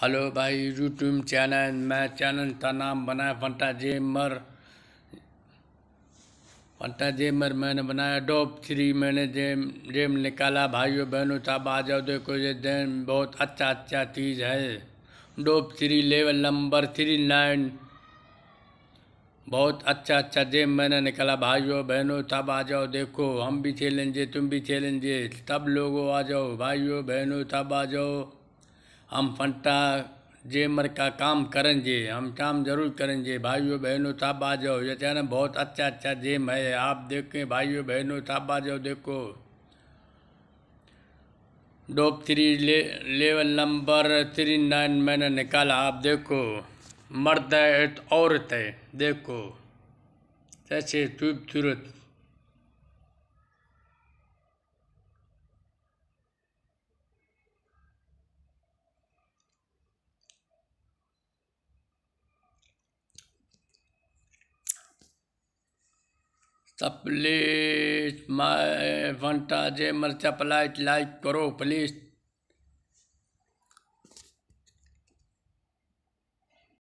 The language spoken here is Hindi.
हेलो भाई यूट्यूब चैनल मैं चैनल का नाम बनाया फंटा जेमर फंटा जेमर मैंने बनाया डॉप थ्री मैंने जेम जेम निकाला भाइयों बहनों साहब आ जाओ देखो ये जेम बहुत अच्छा अच्छा चीज़ है DOP three level number three nine बहुत अच्छा अच्छा जेम मैंने निकाला भाइयों बहनों तब आ जाओ देखो हम भी चैलेंजे तुम भी चैलेंजे तब लोगों आ जाओ भाइयों बहनों तब आ जाओ हम फंटा मर का काम करें जे हम काम जरूर करेंगे भाइयों बहनों साहब आ जाओ ना बहुत अच्छा अच्छा जेम है आप देखें भाइयों बहनों साहब आ जाओ देखो डोप थ्री ले, लेवल नंबर थ्री नाइन मैंने निकाला आप देखो मर्द है औरत है देखो कैसे खूबसूरत प्लीज माय वंटा जे मर्चा प्लाइट लाइक करो प्लीज़